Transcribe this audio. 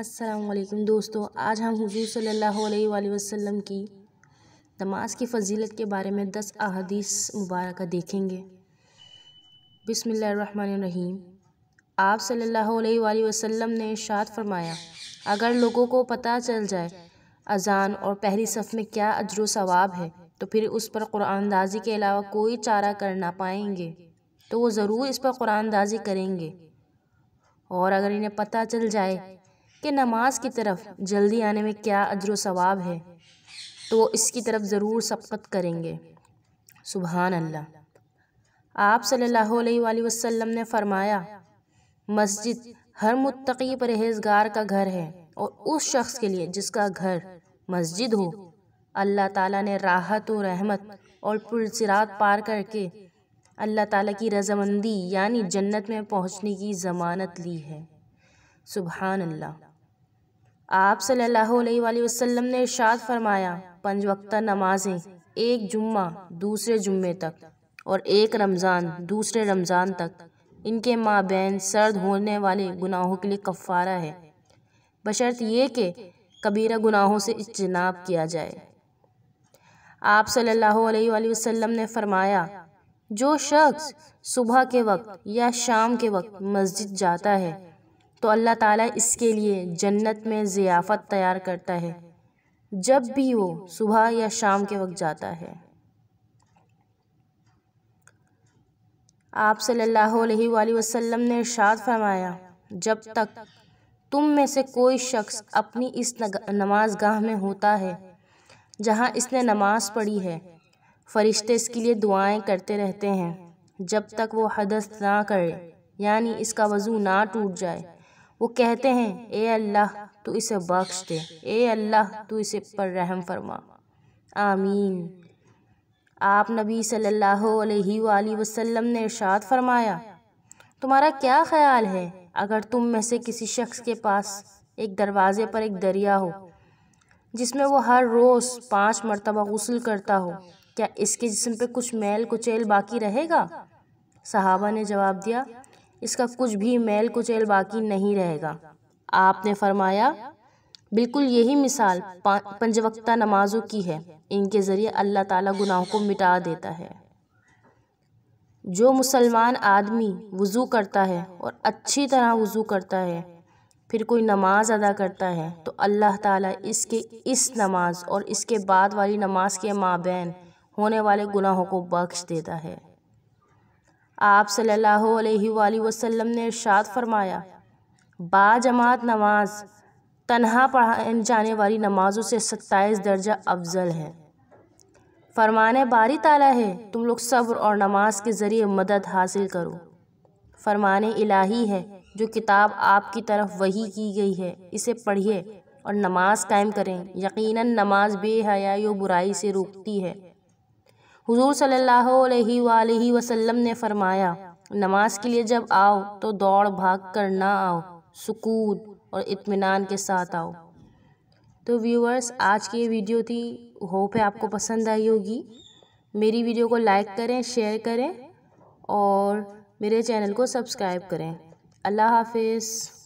असलकम दोस्तों आज हम हजू सल्ला वसम की नमाज की फजीलत के बारे में दस अदीस मुबारक देखेंगे बिसमीम आप सल्ला वसम ने इशात फरमाया अगर लोगों को पता चल जाए अजान और पहली सफ़ में क्या अजर सवाब है तो फिर उस पर कुरानदाजी के अलावा कोई चारा कर ना पाएंगे तो वो ज़रूर इस पर कुरानदाजी करेंगे और अगर इन्हें पता चल जाए कि नमाज की तरफ जल्दी आने में क्या अजर सवाब है तो इसकी तरफ ज़रूर सबकत करेंगे सुबहान अल्लाह आप सल्लल्लाहु अलैहि वसल्लम ने फरमाया मस्जिद हर मुतकी परहेजगार का घर है और उस शख्स के लिए जिसका घर मस्जिद हो अल्लाह ताला ने राहत और रहमत और पुलसरात पार करके अल्लाह ताला की रजामंदी यानी जन्नत में पहुंचने की ज़मानत ली है सुबहान अल्लाह आप सल्लल्लाहु अलैहि वसल्लम ने इरशाद फरमाया पंज वक्ता नमाजें एक जुम्मा दूसरे जुम्मे तक और एक रमज़ान दूसरे रमज़ान तक इनके माबेन सर्द होने वाले गुनाहों के लिए कफ़ारा है बशर्त ये कि कबीरा गुनाहों से इजनाब किया जाए आप सल्लल्लाहु अलैहि वसल्लम ने फरमाया जो शख्स सुबह के वक्त या शाम के वक्त मस्जिद जाता है तो अल्लाह ताला इसके लिए जन्नत में ज़ियाफ़त तैयार करता है जब भी वो सुबह या शाम के वक्त जाता है आप सल्लल्लाहु अलैहि वसल्लम ने इरशाद फरमाया जब तक तुम में से कोई शख्स अपनी इस नमाज गाह में होता है जहाँ इसने नमाज पढ़ी है फरिश्ते इसके लिए दुआएं करते रहते हैं जब तक वो हदस ना करे यानी इसका वज़ू ना टूट जाए वो कहते हैं ए अल्लाह तू इसे बख्श दे ए अल्लाह तू इसे पर रहम फरमा आमीन आप नबी सल्लल्लाहु अलैहि वसल्लम ने इरशाद फरमाया तुम्हारा क्या ख्याल है अगर तुम में से किसी शख्स के पास एक दरवाज़े पर एक दरिया हो जिसमें वो हर रोज़ पाँच मरतबा गसल करता हो क्या इसके जिसम पे कुछ मैल कुचैल बाकी रहेगा सहाबा ने जवाब दिया इसका कुछ भी मैल कुचैल बाकी नहीं रहेगा आपने फरमाया बिल्कुल यही मिसाल पंजवक्ता नमाजों की है इनके ज़रिए अल्लाह ताला गुनाहों को मिटा देता है जो मुसलमान आदमी वज़ू करता है और अच्छी तरह वज़ू करता है फिर कोई नमाज़ अदा करता है तो अल्लाह ताला इसके इस नमाज और इसके बाद वाली नमाज के माबेन होने वाले गुनाहों को बख्श देता है आप सल्लल्लाहु अलैहि वसल्लम ने इर्शाद फरमाया बाजमात नमाज तनहा पढ़ाई जाने वाली नमाजों से सत्ताईस दर्जा अफजल है फरमान बारी ताला है तुम लोग सब्र और नमाज के ज़रिए मदद हासिल करो फरमान इलाही है जो किताब आपकी तरफ वही की गई है इसे पढ़िए और नमाज कायम करें यकीनन नमाज और बुराई से रोकती है हुजूर सल्लल्लाहु अलैहि वसल्लम ने फरमाया नमाज के लिए जब आओ तो दौड़ भाग कर ना आओ सुकून और इत्मीनान के साथ आओ तो व्यूवर्स आज की ये वीडियो थी होप है आपको पसंद आई होगी मेरी वीडियो को लाइक करें शेयर करें और मेरे चैनल को सब्सक्राइब करें अल्लाह हाफिज़